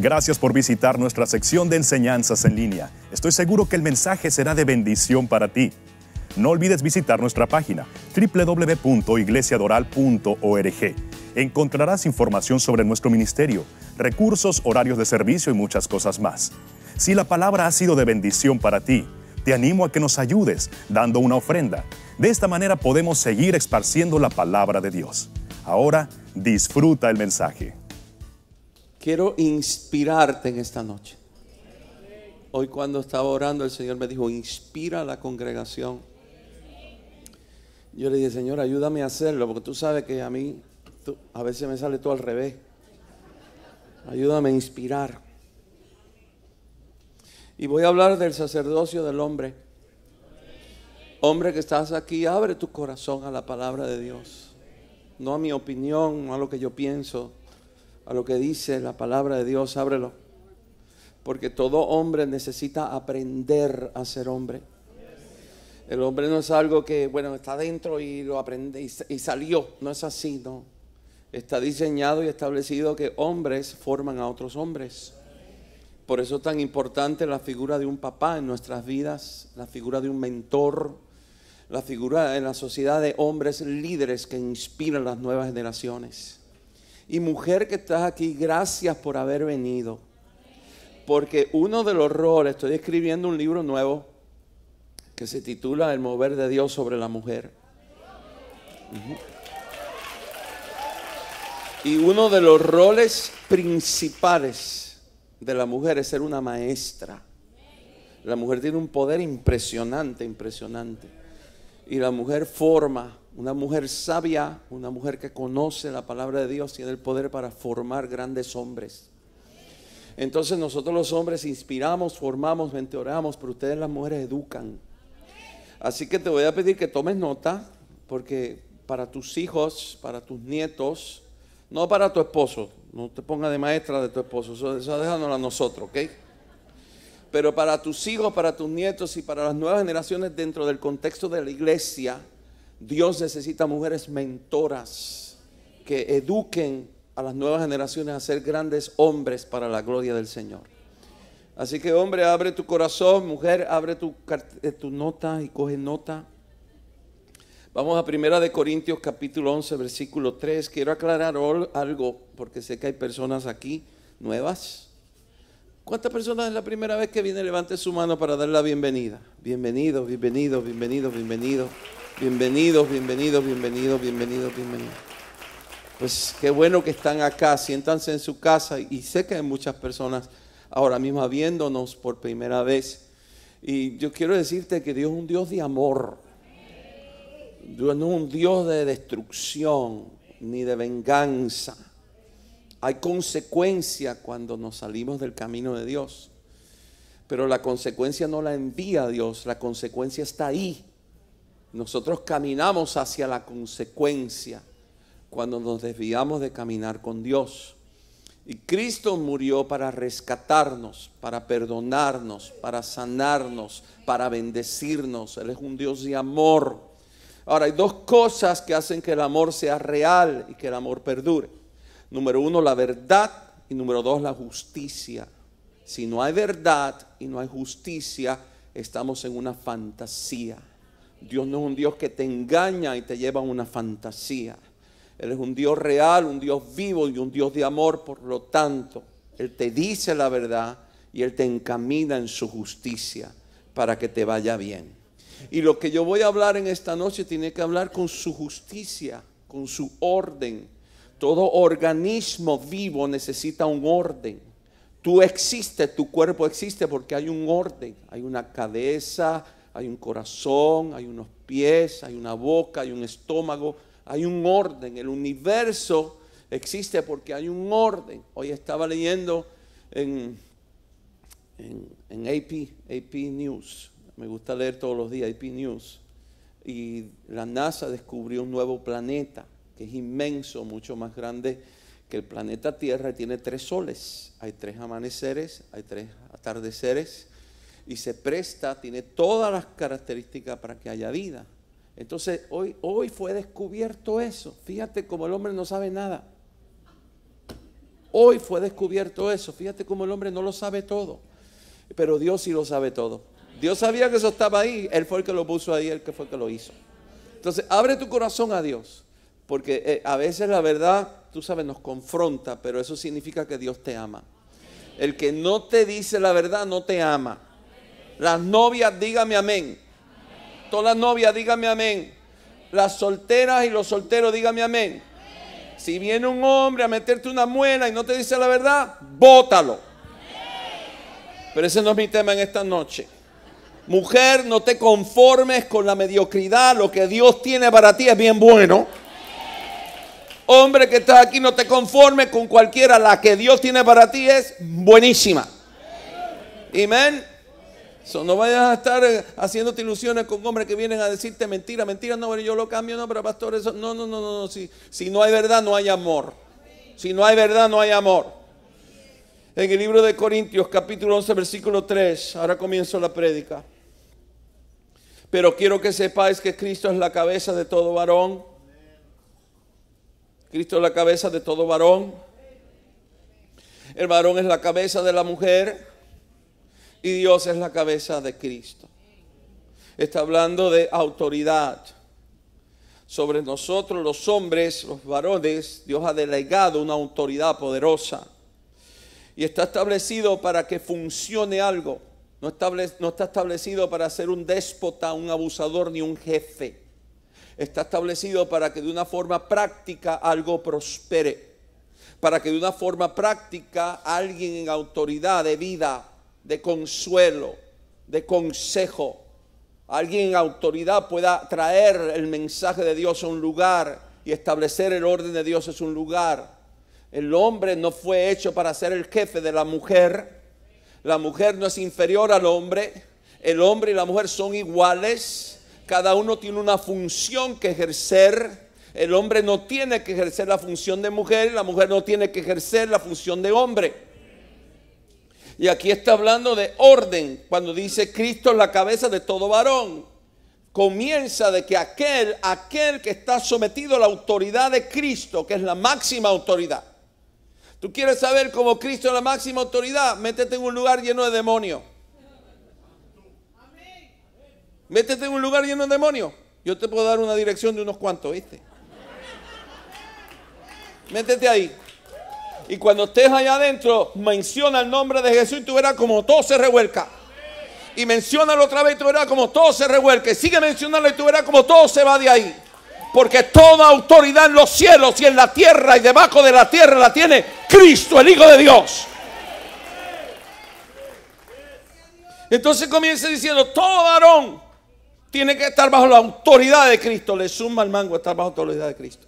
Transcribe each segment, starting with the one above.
Gracias por visitar nuestra sección de enseñanzas en línea. Estoy seguro que el mensaje será de bendición para ti. No olvides visitar nuestra página www.iglesiadoral.org. Encontrarás información sobre nuestro ministerio, recursos, horarios de servicio y muchas cosas más. Si la palabra ha sido de bendición para ti, te animo a que nos ayudes dando una ofrenda. De esta manera podemos seguir esparciendo la palabra de Dios. Ahora disfruta el mensaje. Quiero inspirarte en esta noche. Hoy cuando estaba orando el Señor me dijo, inspira a la congregación. Yo le dije, Señor, ayúdame a hacerlo, porque tú sabes que a mí a veces me sale todo al revés. Ayúdame a inspirar. Y voy a hablar del sacerdocio del hombre. Hombre que estás aquí, abre tu corazón a la palabra de Dios. No a mi opinión, no a lo que yo pienso, a lo que dice la palabra de Dios, ábrelo. Porque todo hombre necesita aprender a ser hombre. El hombre no es algo que, bueno, está dentro y lo aprende y, salió. No es así, no. Está diseñado y establecido que hombres forman a otros hombres. Por eso es tan importante la figura de un papá en nuestras vidas, la figura de un mentor, la figura en la sociedad de hombres líderes que inspiran las nuevas generaciones. Y mujer que estás aquí, gracias por haber venido. Porque uno de los roles, estoy escribiendo un libro nuevo que se titula El mover de Dios sobre la mujer. Y uno de los roles principales de la mujer es ser una maestra. La mujer tiene un poder impresionante, impresionante. Y la mujer forma una mujer sabia, una mujer que conoce la palabra de Dios, tiene el poder para formar grandes hombres. Entonces nosotros los hombres inspiramos, formamos, mentoramos, pero ustedes las mujeres educan. Así que te voy a pedir que tomes nota, porque para tus hijos, para tus nietos, no para tu esposo, no te pongas de maestra de tu esposo, eso, eso a nosotros, ¿ok? Pero para tus hijos, para tus nietos y para las nuevas generaciones dentro del contexto de la iglesia, Dios necesita mujeres mentoras que eduquen a las nuevas generaciones a ser grandes hombres para la gloria del Señor. Así que hombre, abre tu corazón, mujer, abre tu, eh, tu nota y coge nota. Vamos a 1 de Corintios capítulo 11, versículo 3. Quiero aclarar algo porque sé que hay personas aquí nuevas. ¿Cuántas personas es la primera vez que viene? Levante su mano para dar la bienvenida. Bienvenido, bienvenido, bienvenido, bienvenido. Bienvenidos, bienvenidos, bienvenidos, bienvenidos, bienvenidos. Pues qué bueno que están acá, siéntanse en su casa y sé que hay muchas personas ahora mismo viéndonos por primera vez. Y yo quiero decirte que Dios es un Dios de amor. Dios no es un Dios de destrucción ni de venganza. Hay consecuencia cuando nos salimos del camino de Dios. Pero la consecuencia no la envía Dios, la consecuencia está ahí. Nosotros caminamos hacia la consecuencia cuando nos desviamos de caminar con Dios. Y Cristo murió para rescatarnos, para perdonarnos, para sanarnos, para bendecirnos. Él es un Dios de amor. Ahora, hay dos cosas que hacen que el amor sea real y que el amor perdure. Número uno, la verdad. Y número dos, la justicia. Si no hay verdad y no hay justicia, estamos en una fantasía. Dios no es un Dios que te engaña y te lleva a una fantasía. Él es un Dios real, un Dios vivo y un Dios de amor. Por lo tanto, Él te dice la verdad y Él te encamina en su justicia para que te vaya bien. Y lo que yo voy a hablar en esta noche tiene que hablar con su justicia, con su orden. Todo organismo vivo necesita un orden. Tú existes, tu cuerpo existe porque hay un orden, hay una cabeza, hay un corazón, hay unos pies, hay una boca, hay un estómago, hay un orden. El universo existe porque hay un orden. Hoy estaba leyendo en, en, AP, AP News, me gusta leer todos los días AP News, y la NASA descubrió un nuevo planeta que es inmenso, mucho más grande que el planeta Tierra, tiene tres soles, hay tres amaneceres, hay tres atardeceres, y se presta, tiene todas las características para que haya vida. Entonces hoy, hoy fue descubierto eso. Fíjate como el hombre no sabe nada. Hoy fue descubierto eso. Fíjate como el hombre no lo sabe todo. Pero Dios sí lo sabe todo. Dios sabía que eso estaba ahí. Él fue el que lo puso ahí, él que fue el que lo hizo. Entonces, abre tu corazón a Dios. Porque eh, a veces la verdad, tú sabes, nos confronta, pero eso significa que Dios te ama. El que no te dice la verdad no te ama. Las novias, dígame amén. Todas las novias, dígame amén. Las solteras y los solteros, dígame amén. amén. Si viene un hombre a meterte una muela y no te dice la verdad, bótalo. Pero ese no es mi tema en esta noche. Mujer, no te conformes con la mediocridad. Lo que Dios tiene para ti es bien bueno. Hombre que estás aquí, no te conformes con cualquiera. La que Dios tiene para ti es buenísima. Amén no vayas a estar eh, haciéndote ilusiones con hombres que vienen a decirte mentira, mentira, no, pero yo lo cambio, no, pero pastor, eso, no, no, no, no, no, si, si no hay verdad, no hay amor. Si no hay verdad, no hay amor. En el libro de Corintios, capítulo 11, versículo 3, ahora comienzo la prédica. Pero quiero que sepáis que Cristo es la cabeza de todo varón. Cristo es la cabeza de todo varón. El varón es la cabeza de la mujer y Dios es la cabeza de Cristo. Está hablando de autoridad. Sobre nosotros los hombres, los varones, Dios ha delegado una autoridad poderosa. Y está establecido para que funcione algo. No, está establecido para ser un déspota, un abusador ni un jefe. Está establecido para que de una forma práctica algo prospere para que de una forma práctica alguien en autoridad de vida de consuelo, de consejo. Alguien en autoridad pueda traer el mensaje de Dios a un lugar y establecer el orden de Dios es un lugar. El hombre no fue hecho para ser el jefe de la mujer. La mujer no es inferior al hombre. El hombre y la mujer son iguales. Cada uno tiene una función que ejercer. El hombre no tiene que ejercer la función de mujer, la mujer no tiene que ejercer la función de hombre. Y aquí está hablando de orden, cuando dice Cristo es la cabeza de todo varón. Comienza de que aquel, aquel que está sometido a la autoridad de Cristo, que es la máxima autoridad. ¿Tú quieres saber cómo Cristo es la máxima autoridad? Métete en un lugar lleno de demonios. Métete en un lugar lleno de demonios. Yo te puedo dar una dirección de unos cuantos, ¿viste? Métete ahí. Y cuando estés allá adentro, menciona el nombre de Jesús y tú verás como todo se revuelca. Y menciónalo otra vez y tú verás como todo se revuelca. Y sigue mencionándolo y tú verás como todo se va de ahí. Porque toda autoridad en los cielos y en la tierra y debajo de la tierra la tiene Cristo, el Hijo de Dios. Entonces comienza diciendo, todo varón tiene que estar bajo la autoridad de Cristo. Le suma el mango estar bajo la autoridad de Cristo.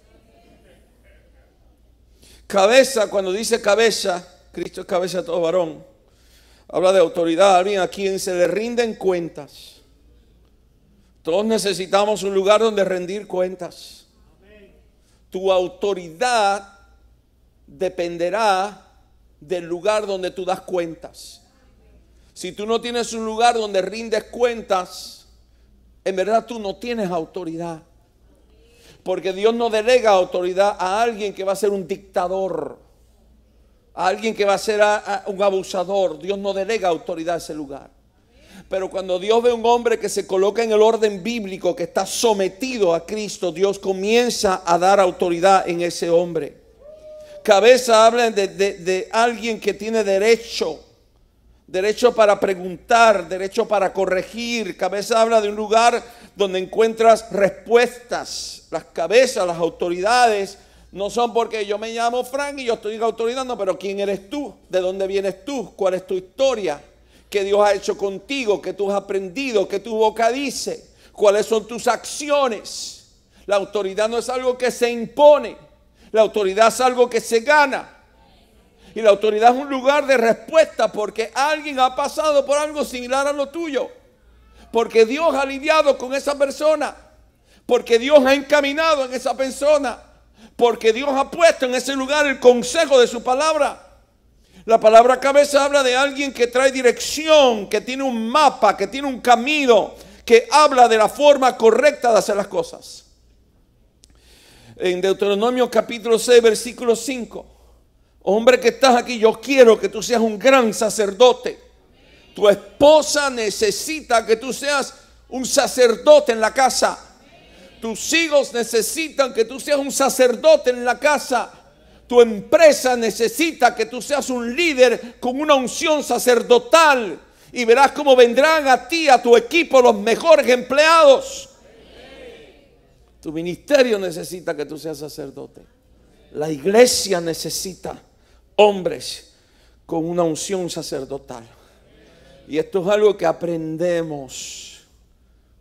Cabeza, cuando dice cabeza, Cristo es cabeza de todo varón. Habla de autoridad, a quien se le rinden cuentas. Todos necesitamos un lugar donde rendir cuentas. Tu autoridad dependerá del lugar donde tú das cuentas. Si tú no tienes un lugar donde rindes cuentas, en verdad tú no tienes autoridad. Porque Dios no delega autoridad a alguien que va a ser un dictador, a alguien que va a ser un abusador. Dios no delega autoridad a ese lugar. Pero cuando Dios ve a un hombre que se coloca en el orden bíblico, que está sometido a Cristo, Dios comienza a dar autoridad en ese hombre. Cabeza habla de, de alguien que tiene derecho derecho para preguntar, derecho para corregir. Cabeza habla de un lugar donde encuentras respuestas. Las cabezas, las autoridades, no son porque yo me llamo Frank y yo estoy autorizando, pero ¿quién eres tú? ¿De dónde vienes tú? ¿Cuál es tu historia? ¿Qué Dios ha hecho contigo? ¿Qué tú has aprendido? ¿Qué tu boca dice? ¿Cuáles son tus acciones? La autoridad no es algo que se impone. La autoridad es algo que se gana. Y la autoridad es un lugar de respuesta porque alguien ha pasado por algo similar a lo tuyo. Porque Dios ha lidiado con esa persona. Porque Dios ha encaminado en esa persona. Porque Dios ha puesto en ese lugar el consejo de su palabra. La palabra cabeza habla de alguien que trae dirección, que tiene un mapa, que tiene un camino, que habla de la forma correcta de hacer las cosas. En Deuteronomio capítulo 6, versículo 5. Hombre que estás aquí, yo quiero que tú seas un gran sacerdote. Tu esposa necesita que tú seas un sacerdote en la casa. Tus hijos necesitan que tú seas un sacerdote en la casa. Tu empresa necesita que tú seas un líder con una unción sacerdotal. Y verás cómo vendrán a ti, a tu equipo, los mejores empleados. Tu ministerio necesita que tú seas sacerdote. La iglesia necesita hombres con una unción sacerdotal. Y esto es algo que aprendemos.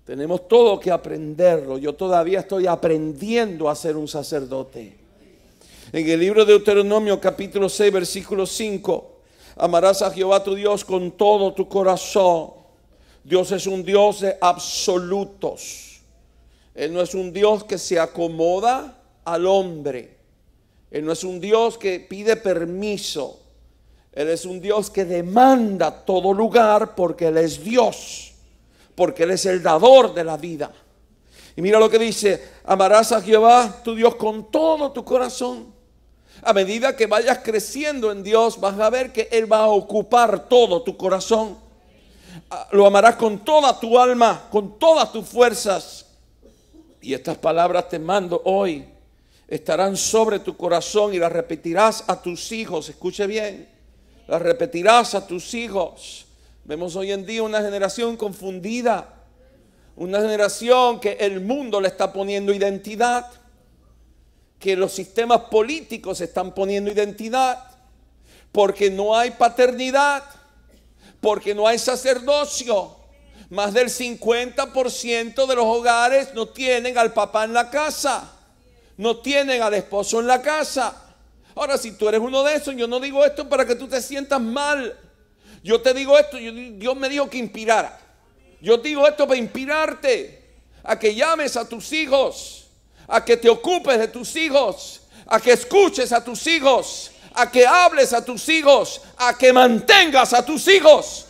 Tenemos todo que aprenderlo. Yo todavía estoy aprendiendo a ser un sacerdote. En el libro de Deuteronomio capítulo 6 versículo 5, amarás a Jehová tu Dios con todo tu corazón. Dios es un Dios de absolutos. Él no es un Dios que se acomoda al hombre. Él no es un Dios que pide permiso. Él es un Dios que demanda todo lugar porque Él es Dios, porque Él es el dador de la vida. Y mira lo que dice, amarás a Jehová, tu Dios, con todo tu corazón. A medida que vayas creciendo en Dios, vas a ver que Él va a ocupar todo tu corazón. Ah, lo amarás con toda tu alma, con todas tus fuerzas. Y estas palabras te mando hoy estarán sobre tu corazón y las repetirás a tus hijos. Escuche bien, las repetirás a tus hijos. Vemos hoy en día una generación confundida, una generación que el mundo le está poniendo identidad, que los sistemas políticos están poniendo identidad, porque no hay paternidad, porque no hay sacerdocio. Más del 50% de los hogares no tienen al papá en la casa no tienen al esposo en la casa. Ahora, si tú eres uno de esos, yo no digo esto para que tú te sientas mal. Yo te digo esto, yo, Dios me dijo que inspirara. Yo digo esto para inspirarte a que llames a tus hijos, a que te ocupes de tus hijos, a que escuches a tus hijos, a que hables a tus hijos, a que mantengas a tus hijos.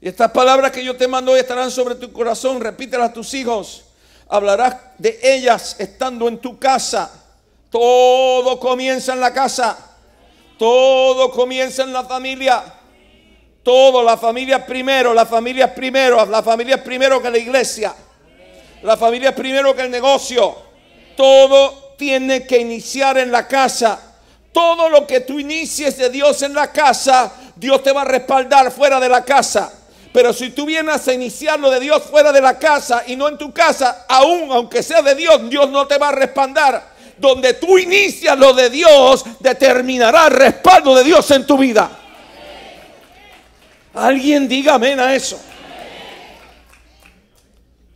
Y estas palabras que yo te mando hoy estarán sobre tu corazón, repítelas a tus hijos hablarás de ellas estando en tu casa. Todo comienza en la casa. Todo comienza en la familia. Todo, la familia primero, la familia primero, la familia primero que la iglesia. La familia primero que el negocio. Todo tiene que iniciar en la casa. Todo lo que tú inicies de Dios en la casa, Dios te va a respaldar fuera de la casa. Pero si tú vienes a iniciar lo de Dios fuera de la casa y no en tu casa, aún aunque sea de Dios, Dios no te va a respaldar. Donde tú inicias lo de Dios, determinará el respaldo de Dios en tu vida. Alguien diga amén a eso.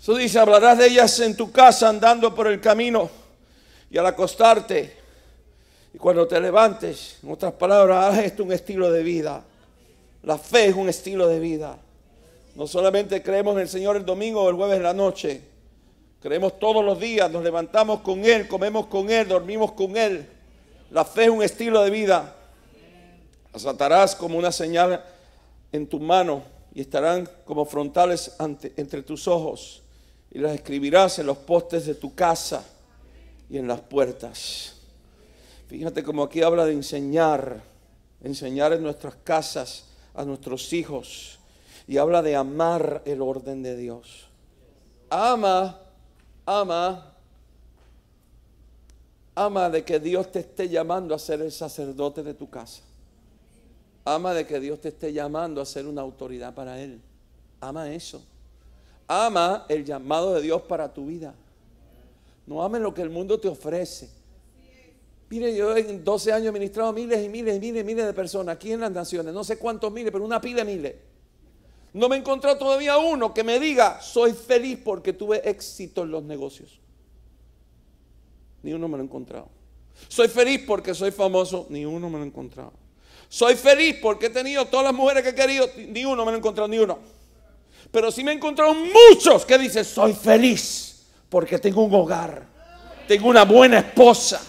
Eso dice, hablarás de ellas en tu casa andando por el camino y al acostarte y cuando te levantes. En otras palabras, haz esto un estilo de vida. La fe es un estilo de vida. No solamente creemos en el Señor el domingo o el jueves de la noche, creemos todos los días, nos levantamos con Él, comemos con Él, dormimos con Él. La fe es un estilo de vida. Las atarás como una señal en tu mano y estarán como frontales ante, entre tus ojos y las escribirás en los postes de tu casa y en las puertas. Fíjate como aquí habla de enseñar, enseñar en nuestras casas a nuestros hijos y habla de amar el orden de Dios. Ama, ama, ama de que Dios te esté llamando a ser el sacerdote de tu casa. Ama de que Dios te esté llamando a ser una autoridad para Él. Ama eso. Ama el llamado de Dios para tu vida. No amen lo que el mundo te ofrece. Mire, yo en 12 años he ministrado miles y miles y miles y miles de personas aquí en las naciones. No sé cuántos miles, pero una pila de miles. No me he encontrado todavía uno que me diga, soy feliz porque tuve éxito en los negocios. Ni uno me lo he encontrado. Soy feliz porque soy famoso. Ni uno me lo ha encontrado. Soy feliz porque he tenido todas las mujeres que he querido. Ni uno me lo he encontrado, ni uno. Pero sí me he encontrado muchos que dicen, soy feliz porque tengo un hogar. Tengo una buena esposa.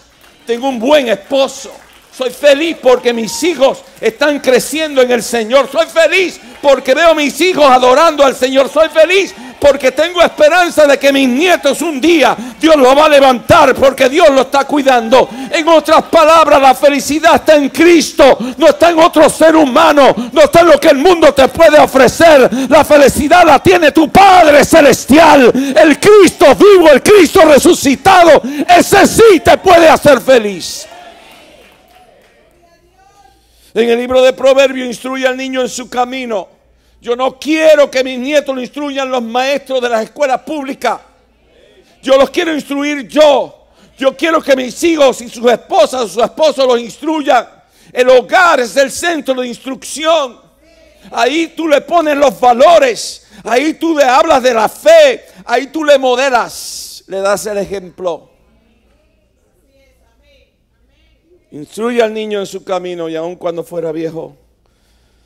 Tengo un buen esposo. Soy feliz porque mis hijos están creciendo en el Señor. Soy feliz porque veo a mis hijos adorando al Señor. Soy feliz porque tengo esperanza de que mis nietos un día Dios lo va a levantar porque Dios lo está cuidando. En otras palabras, la felicidad está en Cristo, no está en otro ser humano, no está en lo que el mundo te puede ofrecer. La felicidad la tiene tu Padre Celestial. El Cristo vivo, el Cristo resucitado, ese sí te puede hacer feliz. En el libro de Proverbios instruye al niño en su camino. Yo no quiero que mis nietos lo instruyan los maestros de las escuelas públicas. Yo los quiero instruir yo. Yo quiero que mis hijos y sus esposas o sus esposos los instruyan. El hogar es el centro de instrucción. Ahí tú le pones los valores. Ahí tú le hablas de la fe. Ahí tú le modelas. Le das el ejemplo. Instruye al niño en su camino y aun cuando fuera viejo,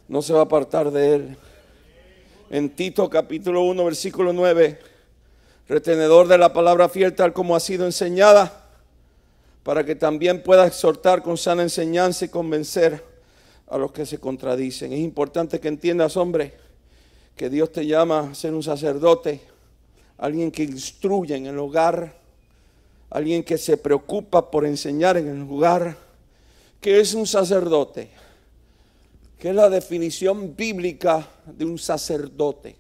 no se va a apartar de él. En Tito capítulo 1, versículo 9, retenedor de la palabra fiel tal como ha sido enseñada, para que también pueda exhortar con sana enseñanza y convencer a los que se contradicen. Es importante que entiendas, hombre, que Dios te llama a ser un sacerdote, alguien que instruye en el hogar, alguien que se preocupa por enseñar en el hogar ¿Qué es un sacerdote? ¿Qué es la definición bíblica de un sacerdote?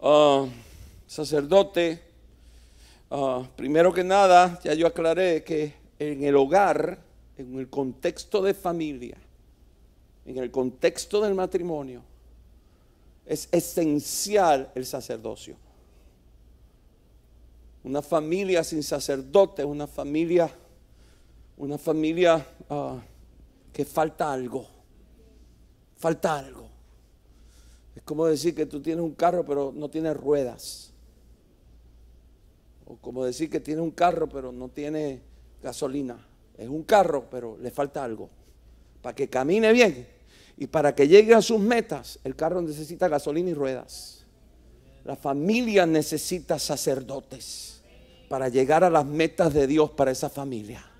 Ah, sacerdote, ah, primero que nada, ya yo aclaré que en el hogar, en el contexto de familia, en el contexto del matrimonio, es esencial el sacerdocio. Una familia sin sacerdote es una familia una familia ah, que falta algo, falta algo. Es como decir que tú tienes un carro pero no tienes ruedas. O como decir que tienes un carro pero no tiene gasolina. Es un carro pero le falta algo. Para que camine bien y para que llegue a sus metas, el carro necesita gasolina y ruedas. La familia necesita sacerdotes para llegar a las metas de Dios para esa familia.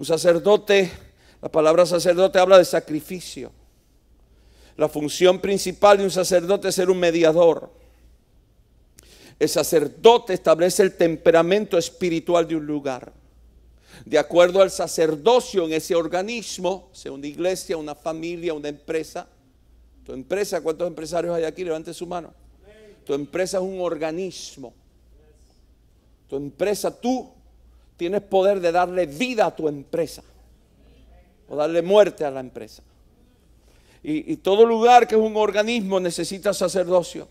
Un sacerdote, la palabra sacerdote habla de sacrificio. La función principal de un sacerdote es ser un mediador. El sacerdote establece el temperamento espiritual de un lugar. De acuerdo al sacerdocio en ese organismo, sea una iglesia, una familia, una empresa. Tu empresa, ¿cuántos empresarios hay aquí? Levante su mano. Tu empresa es un organismo. Tu empresa, tú tienes poder de darle vida a tu empresa o darle muerte a la empresa. Y, todo lugar que es un organismo necesita sacerdocio.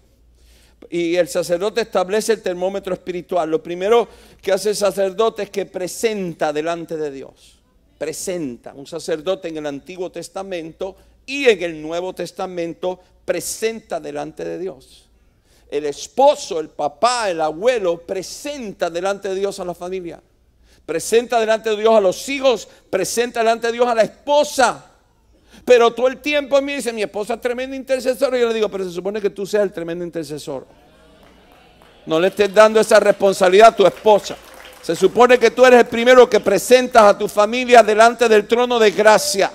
Y el sacerdote establece el termómetro espiritual. Lo primero que hace el sacerdote es que presenta delante de Dios. Presenta. Un sacerdote en el Antiguo Testamento y en el Nuevo Testamento presenta delante de Dios. El esposo, el papá, el abuelo presenta delante de Dios a la familia presenta delante de Dios a los hijos, presenta delante de Dios a la esposa. Pero todo el tiempo me mí dice, mi esposa es tremendo intercesor. Y yo le digo, pero se supone que tú seas el tremendo intercesor. No le estés dando esa responsabilidad a tu esposa. Se supone que tú eres el primero que presentas a tu familia delante del trono de gracia.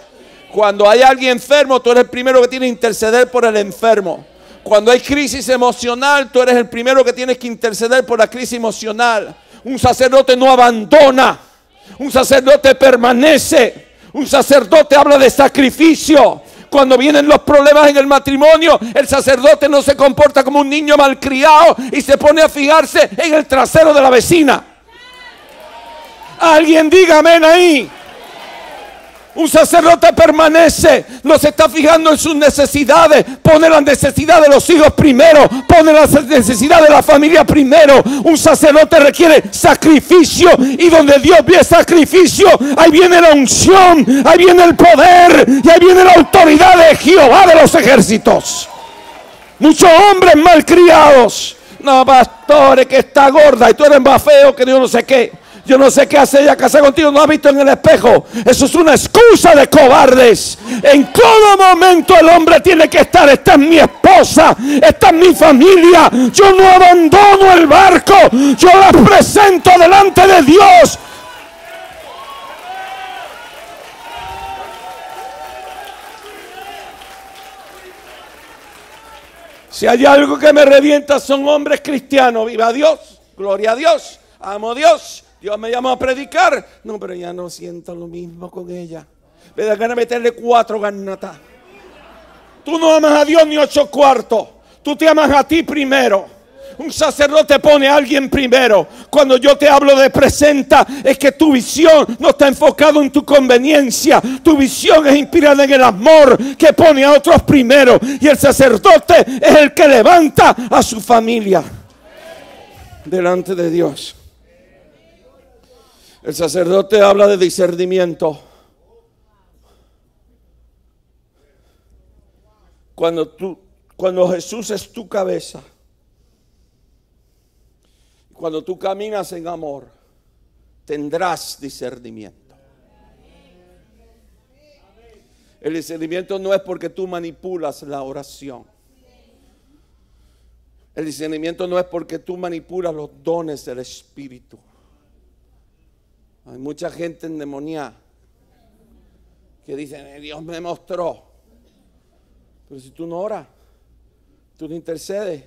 Cuando hay alguien enfermo, tú eres el primero que tienes que interceder por el enfermo. Cuando hay crisis emocional, tú eres el primero que tienes que interceder por la crisis emocional. Un sacerdote no abandona. Un sacerdote permanece. Un sacerdote habla de sacrificio. Cuando vienen los problemas en el matrimonio, el sacerdote no se comporta como un niño malcriado y se pone a fijarse en el trasero de la vecina. Alguien diga amén ahí. Un sacerdote permanece, no se está fijando en sus necesidades, pone la necesidad de los hijos primero, pone la necesidad de la familia primero. Un sacerdote requiere sacrificio y donde Dios ve sacrificio, ahí viene la unción, ahí viene el poder y ahí viene la autoridad de Jehová de los ejércitos. Muchos hombres criados, no pastores que está gorda y tú eres más feo que Dios no sé qué. Yo no sé qué hace ella casa contigo, no ha visto en el espejo. Eso es una excusa de cobardes. En todo momento el hombre tiene que estar. Esta es mi esposa, esta es mi familia. Yo no abandono el barco. Yo la presento delante de Dios. Si hay algo que me revienta son hombres cristianos. Viva Dios, gloria a Dios, amo a Dios. Dios me llama a predicar. No, pero ya no siento lo mismo con ella. Me da ganas de meterle cuatro ganatas. Tú no amas a Dios ni ocho cuartos. Tú te amas a ti primero. Un sacerdote pone a alguien primero. Cuando yo te hablo de presenta, es que tu visión no está enfocada en tu conveniencia. Tu visión es inspirada en el amor que pone a otros primero. Y el sacerdote es el que levanta a su familia delante de Dios. El sacerdote habla de discernimiento. Cuando, tú, cuando Jesús es tu cabeza, cuando tú caminas en amor, tendrás discernimiento. El discernimiento no es porque tú manipulas la oración. El discernimiento no es porque tú manipulas los dones del Espíritu. Hay mucha gente en endemoniada que dice, eh, Dios me mostró. Pero si tú no oras, tú no intercedes,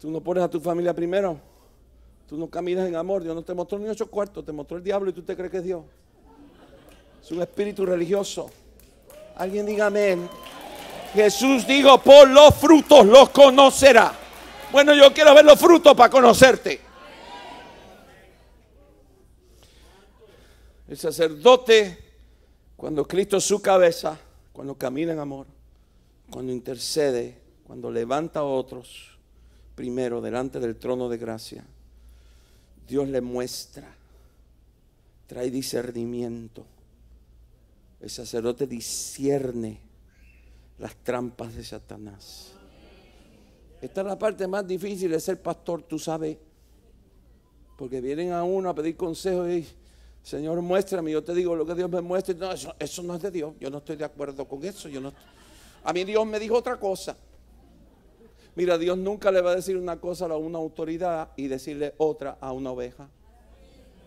tú no pones a tu familia primero, tú no caminas en amor, Dios no te mostró ni ocho cuartos, te mostró el diablo y tú te crees que es Dios. Es un espíritu religioso. Alguien diga amén. Jesús dijo, por los frutos los conocerá. Bueno, yo quiero ver los frutos para conocerte. El sacerdote, cuando Cristo es su cabeza, cuando camina en amor, cuando intercede, cuando levanta a otros, primero delante del trono de gracia, Dios le muestra, trae discernimiento. El sacerdote discierne las trampas de Satanás. Esta es la parte más difícil de ser pastor, tú sabes. Porque vienen a uno a pedir consejo y Señor, muéstrame. Yo te digo lo que Dios me muestra. No, eso, no es de Dios. Yo no estoy de acuerdo con eso. Yo no, a mí Dios me dijo otra cosa. Mira, Dios nunca le va a decir una cosa a una autoridad y decirle otra a una oveja.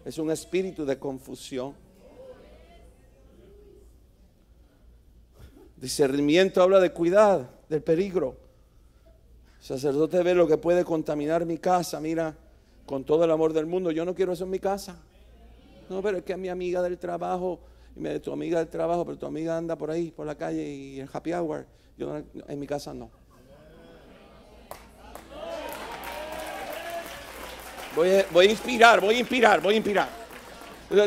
Es un espíritu de confusión. Discernimiento habla de cuidar, del peligro. sacerdote ve lo que puede contaminar mi casa. Mira, con todo el amor del mundo, yo no quiero eso en mi casa. No, pero es que mi amiga del trabajo, y me dice, tu amiga del trabajo, pero tu amiga anda por ahí, por la calle y el happy hour. Yo en mi casa no. Voy a, inspirar, voy a inspirar, voy a inspirar.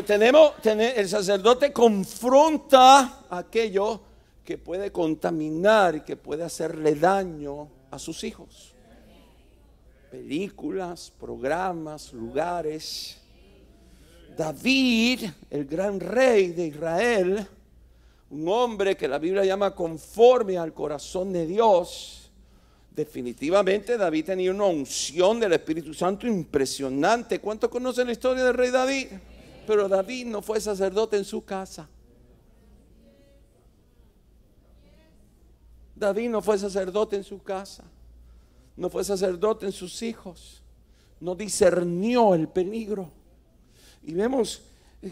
Tenemos, el sacerdote confronta aquello que puede contaminar y que puede hacerle daño a sus hijos. Películas, programas, lugares David, el gran rey de Israel, un hombre que la Biblia llama conforme al corazón de Dios, definitivamente David tenía una unción del Espíritu Santo impresionante. ¿Cuántos conocen la historia del rey David? Pero David no fue sacerdote en su casa. David no fue sacerdote en su casa, no fue sacerdote en sus hijos, no discernió el peligro. Y vemos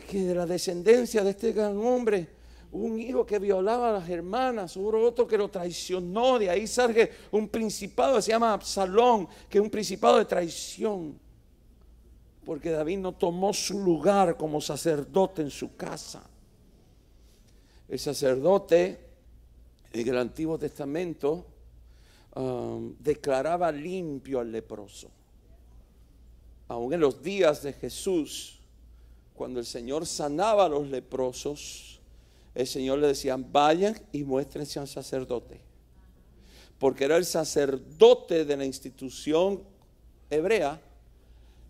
que de la descendencia de este gran hombre, un hijo que violaba a las hermanas, hubo otro que lo traicionó, de ahí surge un principado que se llama Absalón, que es un principado de traición, porque David no tomó su lugar como sacerdote en su casa. El sacerdote en el Antiguo Testamento um, declaraba limpio al leproso. Aún en los días de Jesús, cuando el Señor sanaba a los leprosos, el Señor le decía, vayan y muéstrense un sacerdote. Porque era el sacerdote de la institución hebrea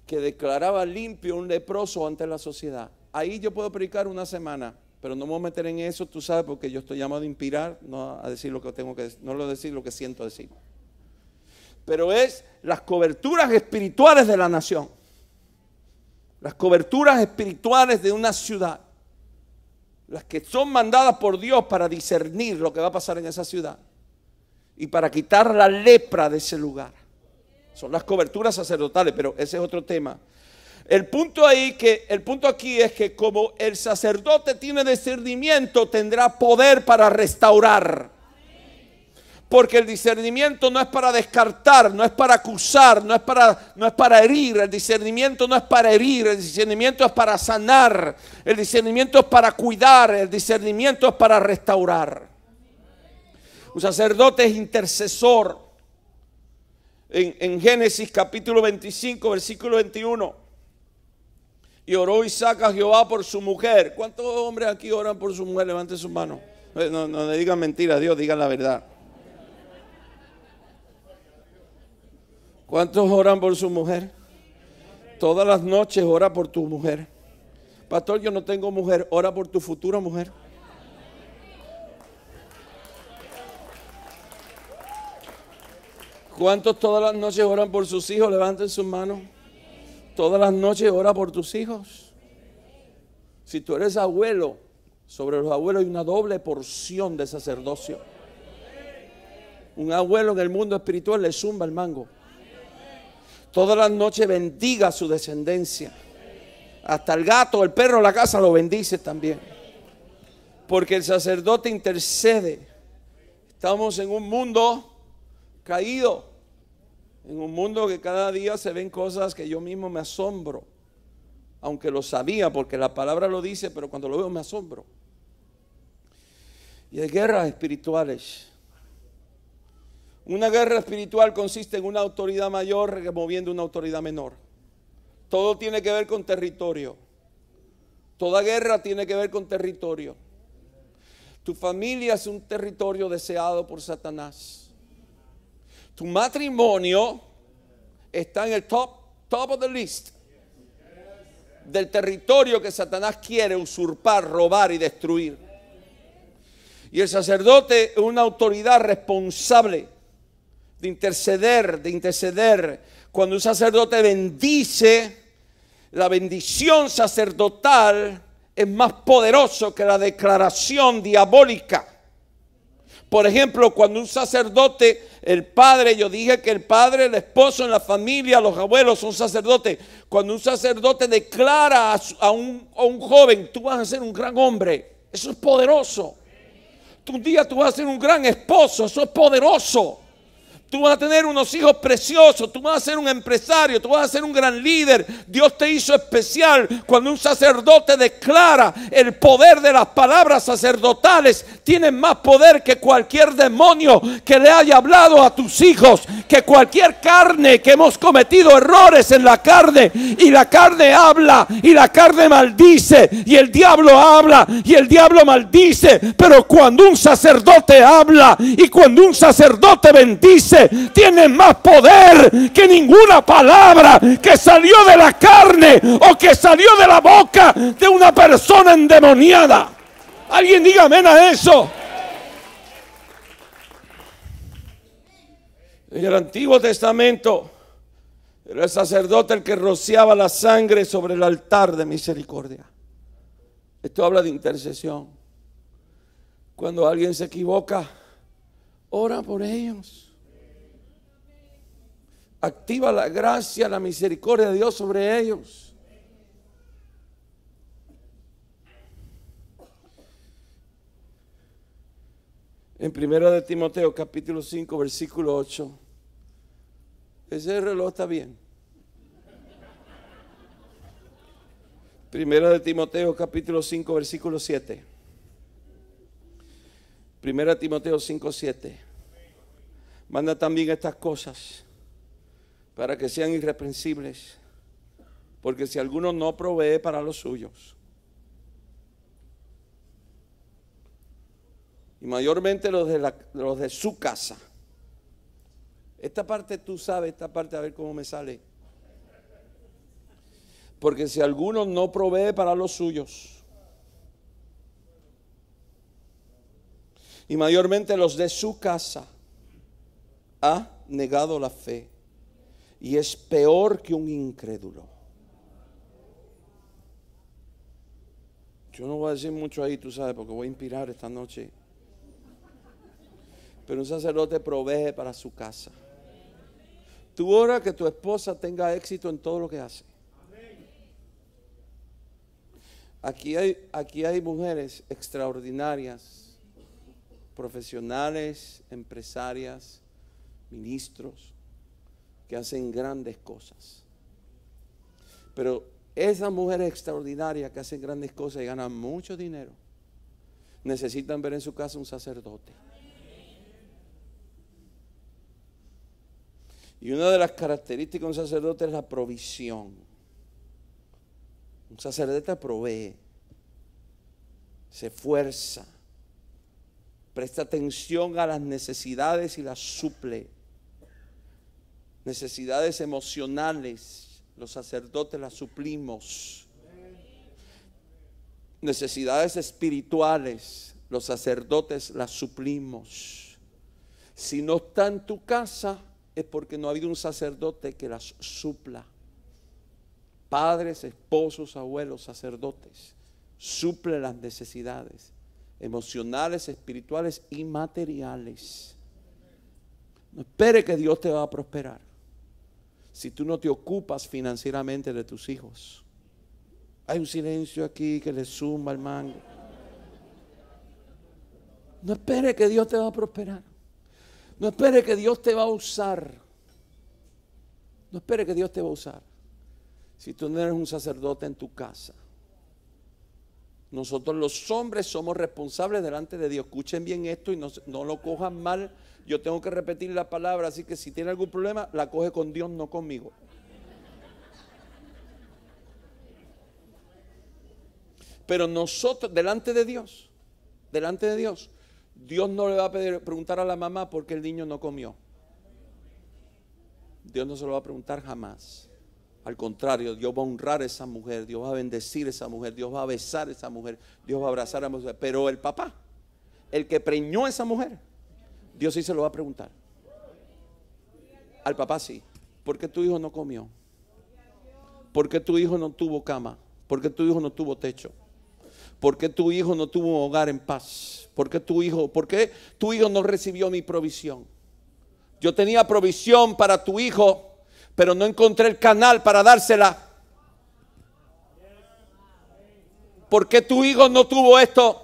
que declaraba limpio un leproso ante la sociedad. Ahí yo puedo predicar una semana, pero no me voy a meter en eso, tú sabes, porque yo estoy llamado a inspirar, no a decir lo que tengo que decir, no lo decir lo que siento decir. Pero es las coberturas espirituales de la nación las coberturas espirituales de una ciudad, las que son mandadas por Dios para discernir lo que va a pasar en esa ciudad y para quitar la lepra de ese lugar. Son las coberturas sacerdotales, pero ese es otro tema. El punto ahí que el punto aquí es que como el sacerdote tiene discernimiento, tendrá poder para restaurar porque el discernimiento no es para descartar, no es para acusar, no es para, no es para herir, el discernimiento no es para herir, el discernimiento es para sanar, el discernimiento es para cuidar, el discernimiento es para restaurar. Un sacerdote es intercesor. En, Génesis capítulo 25, versículo 21. Y oró Isaac a Jehová por su mujer. ¿Cuántos hombres aquí oran por su mujer? Levanten sus manos. Eh, no, le digan mentiras, Dios, digan la verdad. ¿Cuántos oran por su mujer? Todas las noches ora por tu mujer. Pastor, yo no tengo mujer, ora por tu futura mujer. ¿Cuántos todas las noches oran por sus hijos? Levanten sus manos. Todas las noches ora por tus hijos. Si tú eres abuelo, sobre los abuelos hay una doble porción de sacerdocio. Un abuelo en el mundo espiritual le zumba el mango todas las noches bendiga a su descendencia. Hasta el gato, el perro, la casa lo bendice también. Porque el sacerdote intercede. Estamos en un mundo caído. En un mundo que cada día se ven cosas que yo mismo me asombro. Aunque lo sabía porque la palabra lo dice, pero cuando lo veo me asombro. Y hay guerras espirituales. Una guerra espiritual consiste en una autoridad mayor removiendo una autoridad menor. Todo tiene que ver con territorio. Toda guerra tiene que ver con territorio. Tu familia es un territorio deseado por Satanás. Tu matrimonio está en el top, top of the list del territorio que Satanás quiere usurpar, robar y destruir. Y el sacerdote es una autoridad responsable de interceder, de interceder. Cuando un sacerdote bendice, la bendición sacerdotal es más poderoso que la declaración diabólica. Por ejemplo, cuando un sacerdote, el padre, yo dije que el padre, el esposo en la familia, los abuelos son sacerdotes. Cuando un sacerdote declara a, un, un joven, tú vas a ser un gran hombre, eso es poderoso. Un día tú vas a ser un gran esposo, eso es poderoso. Tú vas a tener unos hijos preciosos, tú vas a ser un empresario, tú vas a ser un gran líder. Dios te hizo especial. Cuando un sacerdote declara el poder de las palabras sacerdotales, tienen más poder que cualquier demonio que le haya hablado a tus hijos, que cualquier carne que hemos cometido errores en la carne. Y la carne habla, y la carne maldice, y el diablo habla, y el diablo maldice. Pero cuando un sacerdote habla, y cuando un sacerdote bendice, tiene más poder que ninguna palabra que salió de la carne o que salió de la boca de una persona endemoniada. Alguien diga amén a eso. En el Antiguo Testamento era el sacerdote el que rociaba la sangre sobre el altar de misericordia. Esto habla de intercesión. Cuando alguien se equivoca, ora por ellos activa la gracia, la misericordia de Dios sobre ellos. En 1 de Timoteo capítulo 5 versículo 8, ese reloj está bien. 1 de Timoteo capítulo 5 versículo 7. 1 Timoteo 5, 7. Manda también estas cosas para que sean irreprensibles. Porque si alguno no provee para los suyos, y mayormente los de, los de su casa, esta parte tú sabes, esta parte a ver cómo me sale. Porque si alguno no provee para los suyos, y mayormente los de su casa, ha negado la fe y es peor que un incrédulo. Yo no voy a decir mucho ahí, tú sabes, porque voy a inspirar esta noche. Pero un sacerdote provee para su casa. Tú ora que tu esposa tenga éxito en todo lo que hace. Aquí hay, aquí hay mujeres extraordinarias, profesionales, empresarias, ministros, que hacen grandes cosas. Pero esas mujeres extraordinarias que hacen grandes cosas y ganan mucho dinero, necesitan ver en su casa un sacerdote. Y una de las características de un sacerdote es la provisión. Un sacerdote provee, se esfuerza, presta atención a las necesidades y las suple. Necesidades emocionales, los sacerdotes las suplimos. Necesidades espirituales, los sacerdotes las suplimos. Si no está en tu casa, es porque no ha habido un sacerdote que las supla. Padres, esposos, abuelos, sacerdotes, suple las necesidades emocionales, espirituales y materiales. No espere que Dios te va a prosperar si tú no te ocupas financieramente de tus hijos. Hay un silencio aquí que le suma al mango. No espere que Dios te va a prosperar. No espere que Dios te va a usar. No espere que Dios te va a usar. Si tú no eres un sacerdote en tu casa, nosotros los hombres somos responsables delante de Dios. Escuchen bien esto y no, lo cojan mal. Yo tengo que repetir la palabra, así que si tiene algún problema, la coge con Dios, no conmigo. Pero nosotros, delante de Dios, delante de Dios, Dios no le va a preguntar a la mamá por qué el niño no comió. Dios no se lo va a preguntar jamás. Al contrario, Dios va a honrar a esa mujer, Dios va a bendecir a esa mujer, Dios va a besar a esa mujer, Dios va a abrazar a esa mujer. Pero el papá, el que preñó a esa mujer, Dios sí se lo va a preguntar. Al papá sí. ¿Por qué tu hijo no comió? ¿Por qué tu hijo no tuvo cama? ¿Por qué tu hijo no tuvo techo? ¿Por qué tu hijo no tuvo hogar en paz? porque tu hijo, por qué tu hijo no recibió mi provisión? Yo tenía provisión para tu hijo pero no encontré el canal para dársela. ¿Por qué tu hijo no tuvo esto?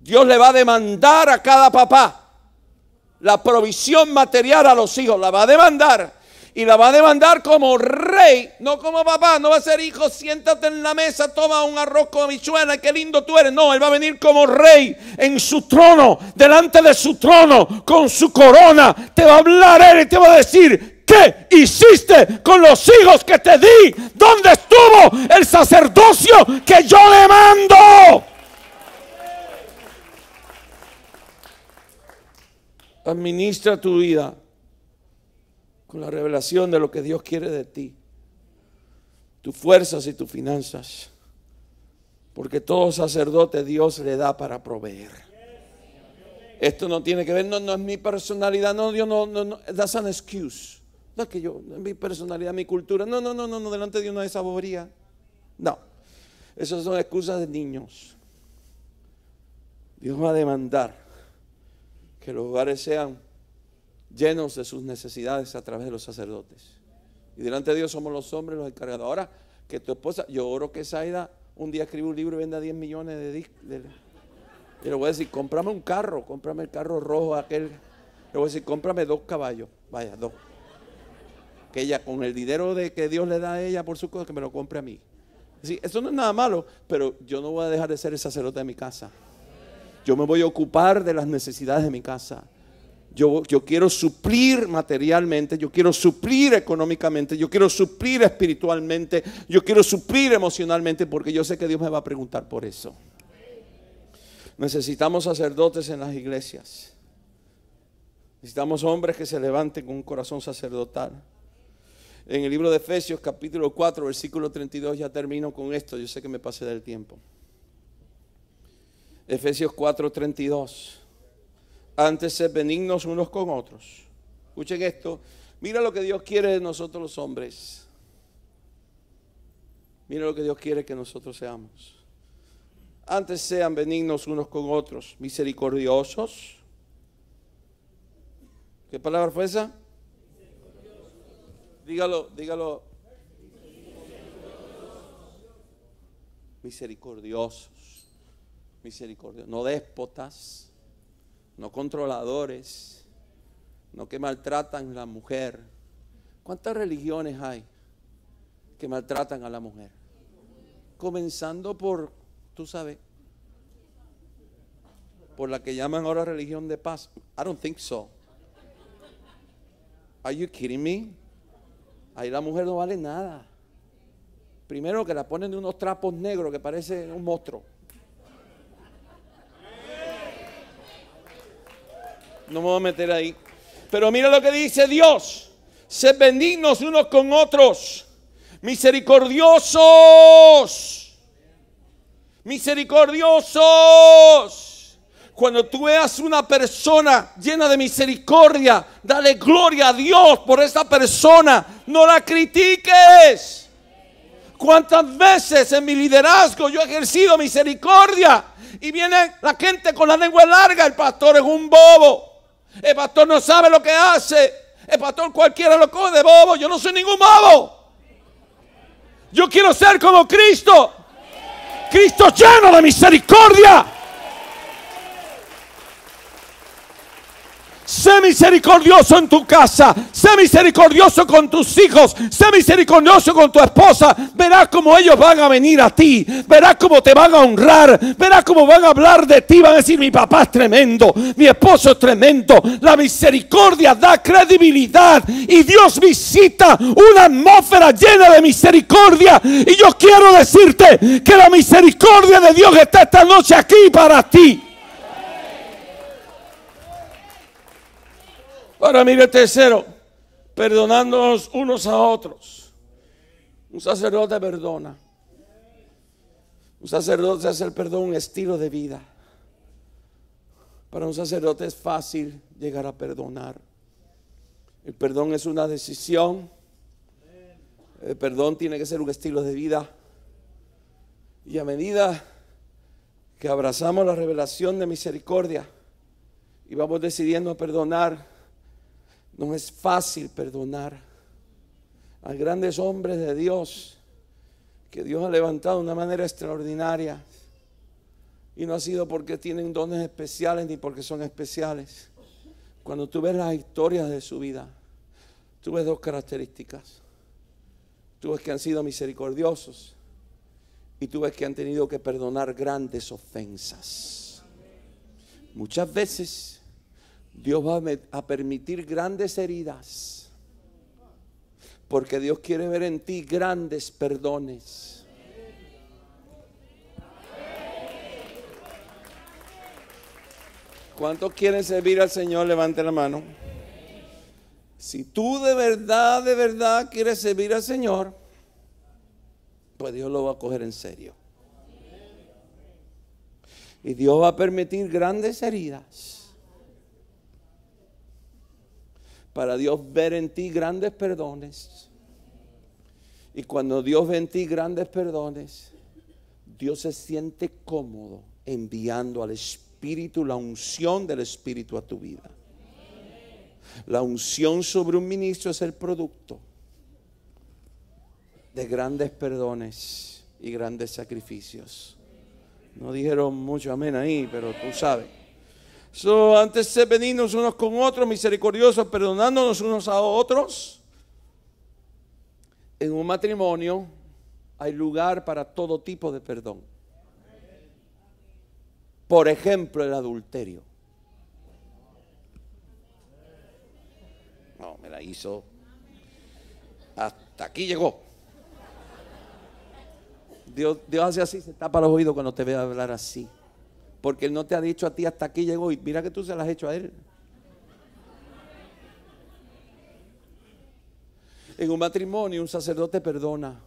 Dios le va a demandar a cada papá la provisión material a los hijos, la va a demandar. Y la va a demandar como rey, no como papá, no va a ser hijo, siéntate en la mesa, toma un arroz con habichuela, qué lindo tú eres. No, él va a venir como rey en su trono, delante de su trono, con su corona. Te va a hablar él y te va a decir, ¿Qué hiciste con los hijos que te di? ¿Dónde estuvo el sacerdocio que yo le mando? Administra tu vida con la revelación de lo que Dios quiere de ti, tus fuerzas y tus finanzas, porque todo sacerdote Dios le da para proveer. Esto no tiene que ver, no, es mi personalidad, no, Dios no, no, no, that's excuse. No es que yo, mi personalidad, mi cultura. No, no, no, no, no delante de una de saboría No. Esas son excusas de niños. Dios va a demandar que los hogares sean llenos de sus necesidades a través de los sacerdotes. Y delante de Dios somos los hombres los encargados. Ahora que tu esposa, yo oro que Saida un día escriba un libro y venda 10 millones de discos. Y le voy a decir, cómprame un carro, cómprame el carro rojo aquel. Le voy a decir, cómprame dos caballos. Vaya, dos que ella con el dinero de que Dios le da a ella por su cosa, que me lo compre a mí. Sí, eso no es nada malo, pero yo no voy a dejar de ser el sacerdote de mi casa. Yo me voy a ocupar de las necesidades de mi casa. Yo, yo quiero suplir materialmente, yo quiero suplir económicamente, yo quiero suplir espiritualmente, yo quiero suplir emocionalmente, porque yo sé que Dios me va a preguntar por eso. Necesitamos sacerdotes en las iglesias. Necesitamos hombres que se levanten con un corazón sacerdotal en el libro de Efesios capítulo 4, versículo 32, ya termino con esto, yo sé que me pasé del tiempo. Efesios 4, 32. Antes sean benignos unos con otros. Escuchen esto. Mira lo que Dios quiere de nosotros los hombres. Mira lo que Dios quiere que nosotros seamos. Antes sean benignos unos con otros, misericordiosos. ¿Qué palabra fue esa? dígalo, dígalo. Misericordiosos, misericordiosos, no déspotas, no controladores, no que maltratan a la mujer. ¿Cuántas religiones hay que maltratan a la mujer? Comenzando por, tú sabes, por la que llaman ahora religión de paz. I don't think so. Are you kidding me? Ahí la mujer no vale nada. Primero que la ponen de unos trapos negros que parece un monstruo. No me voy a meter ahí. Pero mira lo que dice Dios. Sed benignos unos con otros. Misericordiosos. Misericordiosos. Cuando tú veas una persona llena de misericordia, dale gloria a Dios por esa persona no la critiques. ¿Cuántas veces en mi liderazgo yo he ejercido misericordia? Y viene la gente con la lengua larga, el pastor es un bobo. El pastor no sabe lo que hace. El pastor cualquiera lo coge de bobo. Yo no soy ningún bobo. Yo quiero ser como Cristo. Cristo lleno de misericordia. Sé misericordioso en tu casa. Sé misericordioso con tus hijos. Sé misericordioso con tu esposa. Verás cómo ellos van a venir a ti. Verás cómo te van a honrar. Verás cómo van a hablar de ti. Van a decir, mi papá es tremendo. Mi esposo es tremendo. La misericordia da credibilidad. Y Dios visita una atmósfera llena de misericordia. Y yo quiero decirte que la misericordia de Dios está esta noche aquí para ti. Ahora mí el tercero, perdonándonos unos a otros. Un sacerdote perdona. Un sacerdote hace el perdón un estilo de vida. Para un sacerdote es fácil llegar a perdonar. El perdón es una decisión. El perdón tiene que ser un estilo de vida. Y a medida que abrazamos la revelación de misericordia y vamos decidiendo a perdonar, no es fácil perdonar a grandes hombres de Dios que Dios ha levantado de una manera extraordinaria. Y no ha sido porque tienen dones especiales ni porque son especiales. Cuando tú ves las historias de su vida, tú ves dos características. Tú ves que han sido misericordiosos y tú ves que han tenido que perdonar grandes ofensas. Muchas veces Dios va a permitir grandes heridas. Porque Dios quiere ver en ti grandes perdones. ¿Cuántos quieren servir al Señor? Levante la mano. Si tú de verdad, de verdad quieres servir al Señor, pues Dios lo va a coger en serio. Y Dios va a permitir grandes heridas para Dios ver en ti grandes perdones. Y cuando Dios ve en ti grandes perdones, Dios se siente cómodo enviando al Espíritu, la unción del Espíritu a tu vida. La unción sobre un ministro es el producto de grandes perdones y grandes sacrificios. No dijeron mucho amén ahí, pero tú sabes. So, antes de venirnos unos con otros, misericordiosos, perdonándonos unos a otros. En un matrimonio hay lugar para todo tipo de perdón. Por ejemplo, el adulterio. No, me la hizo. Hasta aquí llegó. Dios, Dios hace así, se tapa los oídos cuando te ve hablar así. Porque Él no te ha dicho a ti hasta aquí llegó y mira que tú se las has hecho a Él. En un matrimonio un sacerdote perdona.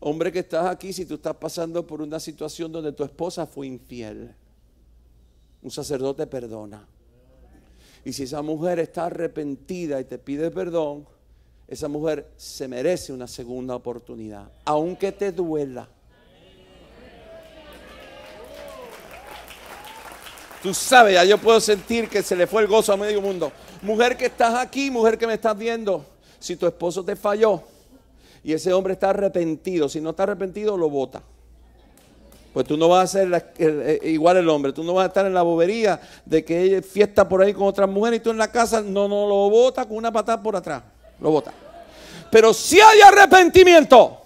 Hombre que estás aquí, si tú estás pasando por una situación donde tu esposa fue infiel, un sacerdote perdona. Y si esa mujer está arrepentida y te pide perdón, esa mujer se merece una segunda oportunidad, aunque te duela. Tú sabes, ya yo puedo sentir que se le fue el gozo a medio mundo. Mujer que estás aquí, mujer que me estás viendo, si tu esposo te falló y ese hombre está arrepentido, si no está arrepentido, lo bota. Pues tú no vas a ser eh, igual el hombre, tú no vas a estar en la bobería de que ella fiesta por ahí con otras mujeres y tú en la casa, no, no, lo bota con una patada por atrás, lo bota. Pero si hay arrepentimiento,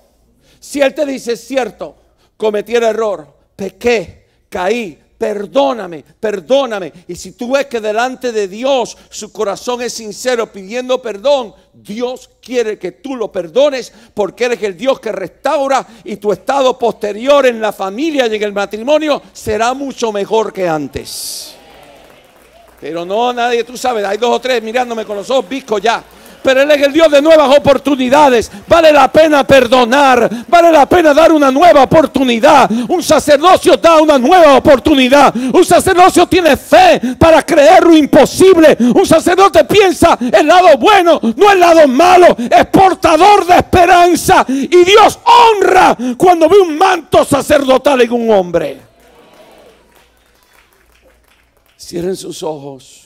si él te dice cierto, cometí el error, pequé, caí, perdóname, perdóname. Y si tú ves que delante de Dios su corazón es sincero pidiendo perdón, Dios quiere que tú lo perdones porque eres el Dios que restaura y tu estado posterior en la familia y en el matrimonio será mucho mejor que antes. Pero no, nadie, tú sabes, hay dos o tres mirándome con los ojos Visco ya pero Él es el Dios de nuevas oportunidades. Vale la pena perdonar, vale la pena dar una nueva oportunidad. Un sacerdocio da una nueva oportunidad. Un sacerdocio tiene fe para creer lo imposible. Un sacerdote piensa el lado bueno, no el lado malo. Es portador de esperanza y Dios honra cuando ve un manto sacerdotal en un hombre. Cierren sus ojos.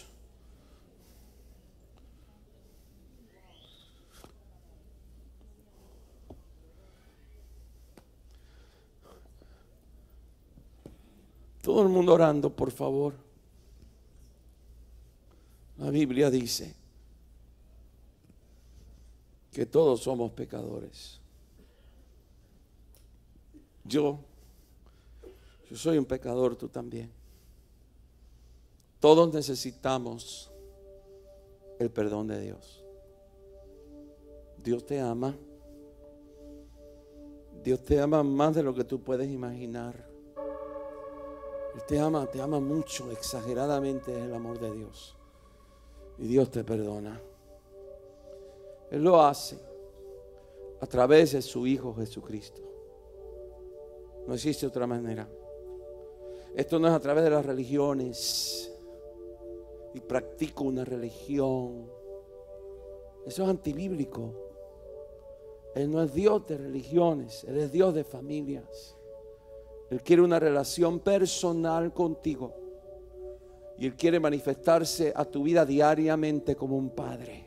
Todo el mundo orando, por favor. La Biblia dice que todos somos pecadores. Yo, yo soy un pecador, tú también. Todos necesitamos el perdón de Dios. Dios te ama. Dios te ama más de lo que tú puedes imaginar. Él te ama, te ama mucho, exageradamente es el amor de Dios. Y Dios te perdona. Él lo hace a través de su Hijo Jesucristo. No existe otra manera. Esto no es a través de las religiones. Y practico una religión. Eso es antibíblico. Él no es Dios de religiones, Él es Dios de familias. Él quiere una relación personal contigo. Y Él quiere manifestarse a tu vida diariamente como un padre.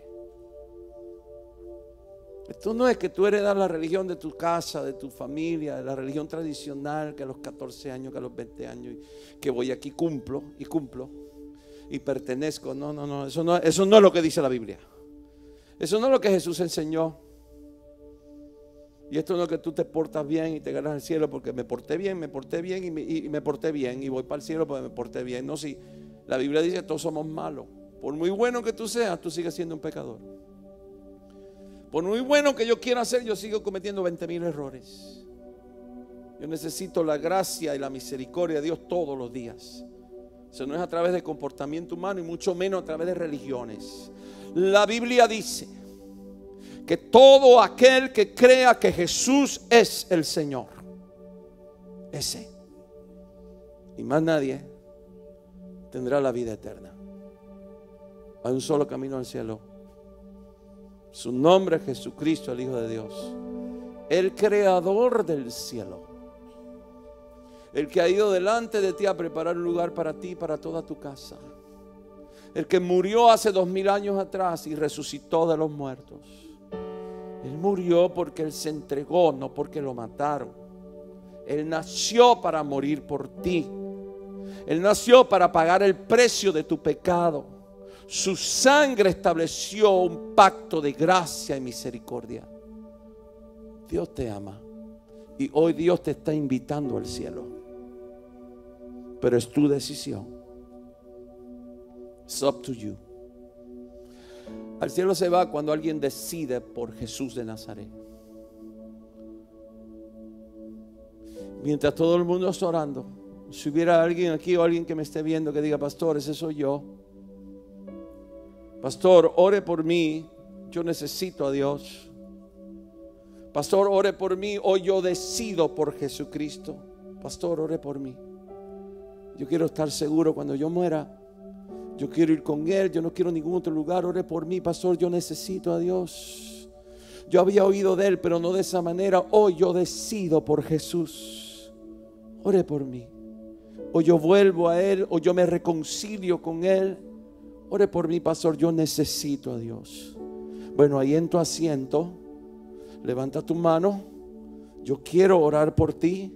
Esto no es que tú heredas la religión de tu casa, de tu familia, de la religión tradicional, que a los 14 años, que a los 20 años, que voy aquí cumplo y cumplo y pertenezco. No, no, no, eso no, eso no es lo que dice la Biblia. Eso no es lo que Jesús enseñó. Y esto no es que tú te portas bien y te ganas el cielo porque me porté bien, me porté bien y me, porté bien y voy para el cielo porque me porté bien. No, si la Biblia dice que todos somos malos. Por muy bueno que tú seas, tú sigues siendo un pecador. Por muy bueno que yo quiera ser, yo sigo cometiendo 20.000 mil errores. Yo necesito la gracia y la misericordia de Dios todos los días. Eso no es a través de comportamiento humano y mucho menos a través de religiones. La Biblia dice, que todo aquel que crea que Jesús es el Señor, ese y más nadie tendrá la vida eterna. Hay un solo camino al cielo. Su nombre es Jesucristo, el Hijo de Dios, el creador del cielo, el que ha ido delante de ti a preparar un lugar para ti y para toda tu casa el que murió hace dos mil años atrás y resucitó de los muertos murió porque Él se entregó, no porque lo mataron. Él nació para morir por ti. Él nació para pagar el precio de tu pecado. Su sangre estableció un pacto de gracia y misericordia. Dios te ama. Y hoy Dios te está invitando al cielo. Pero es tu decisión. It's up to you. Al cielo se va cuando alguien decide por Jesús de Nazaret. Mientras todo el mundo está orando, si hubiera alguien aquí o alguien que me esté viendo que diga, pastor, ese soy yo. Pastor, ore por mí, yo necesito a Dios. Pastor, ore por mí, hoy yo decido por Jesucristo. Pastor, ore por mí. Yo quiero estar seguro cuando yo muera, yo quiero ir con Él, yo no quiero ningún otro lugar. Ore por mí, pastor, yo necesito a Dios. Yo había oído de Él, pero no de esa manera. Hoy yo decido por Jesús. Ore por mí. O yo vuelvo a Él, o yo me reconcilio con Él. Ore por mí, pastor, yo necesito a Dios. Bueno, ahí en tu asiento, levanta tu mano. Yo quiero orar por ti.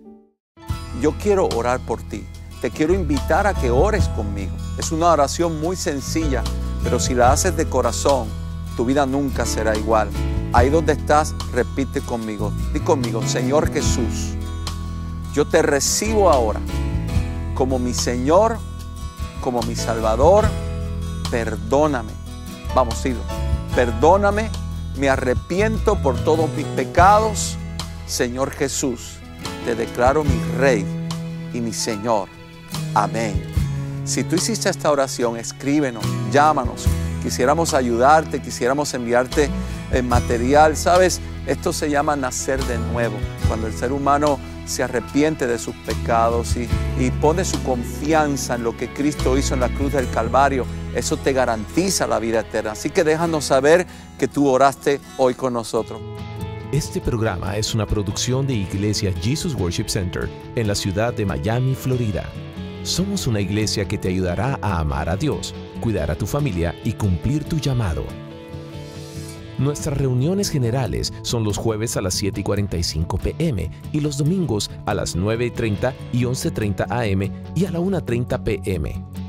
Yo quiero orar por ti te quiero invitar a que ores conmigo. Es una oración muy sencilla, pero si la haces de corazón, tu vida nunca será igual. Ahí donde estás, repite conmigo. Di conmigo, Señor Jesús, yo te recibo ahora como mi Señor, como mi Salvador. Perdóname. Vamos, hilo. Perdóname. Me arrepiento por todos mis pecados. Señor Jesús, te declaro mi Rey y mi Señor. Amén. Si tú hiciste esta oración, escríbenos, llámanos. Quisiéramos ayudarte, quisiéramos enviarte eh, material. Sabes, esto se llama nacer de nuevo. Cuando el ser humano se arrepiente de sus pecados y, y, pone su confianza en lo que Cristo hizo en la cruz del Calvario, eso te garantiza la vida eterna. Así que déjanos saber que tú oraste hoy con nosotros. Este programa es una producción de Iglesia Jesus Worship Center en la ciudad de Miami, Florida. Somos una iglesia que te ayudará a amar a Dios, cuidar a tu familia y cumplir tu llamado. Nuestras reuniones generales son los jueves a las 7:45 pm y los domingos a las 9:30 y y 11.30 am y a la 1.30 pm.